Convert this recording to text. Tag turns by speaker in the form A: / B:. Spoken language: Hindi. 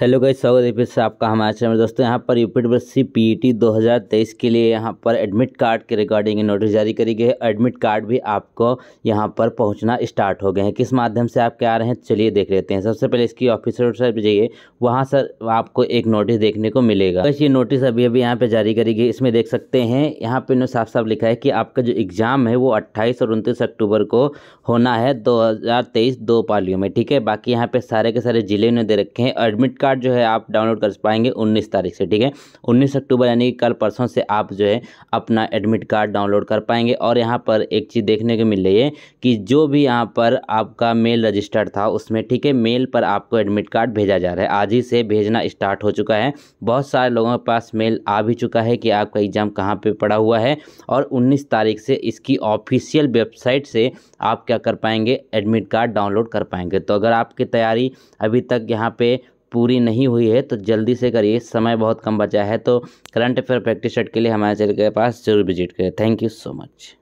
A: हेलो गाइस स्वागत है फिर से आपका हमारे चैनल दोस्तों यहाँ पर यूपी सी पी ई के लिए यहाँ पर एडमिट कार्ड के रिगार्डिंग नोटिस जारी करी गई है एडमिट कार्ड भी आपको यहाँ पर पहुँचना स्टार्ट हो गए हैं किस माध्यम से आपके आ रहे हैं चलिए देख लेते हैं सबसे पहले इसकी ऑफिसर वेबसाइट पर जाइए वहाँ सर आपको एक नोटिस देखने को मिलेगा बस ये नोटिस अभी अभी यहाँ पर जारी करी गई इसमें देख सकते हैं यहाँ पर इन्होंने साफ साफ लिखा है कि आपका जो एग्ज़ाम है वो अट्ठाईस और उनतीस अक्टूबर को होना है दो दो पालियों में ठीक है बाकी यहाँ पर सारे के सारे ज़िले ने दे रखे हैं एडमिट कार्ड जो है आप डाउनलोड कर पाएंगे उन्नीस तारीख से ठीक है उन्नीस अक्टूबर यानी कि कल परसों से आप जो है अपना एडमिट कार्ड डाउनलोड कर पाएंगे और यहाँ पर एक चीज़ देखने को मिल रही है कि जो भी यहाँ पर आपका मेल रजिस्टर्ड था उसमें ठीक है मेल पर आपको एडमिट कार्ड भेजा जा रहा है आज ही से भेजना स्टार्ट हो चुका है बहुत सारे लोगों के पास मेल आ भी चुका है कि आपका एग्ज़ाम कहाँ पर पड़ा हुआ है और उन्नीस तारीख से इसकी ऑफिशियल वेबसाइट से आप क्या कर पाएंगे एडमिट कार्ड डाउनलोड कर पाएंगे तो अगर आपकी तैयारी अभी तक यहाँ पे पूरी नहीं हुई है तो जल्दी से करिए समय बहुत कम बचा है तो करंट अफेयर प्रैक्टिस सेट के लिए हमारे चैनल के पास जरूर विजिट करें थैंक यू सो मच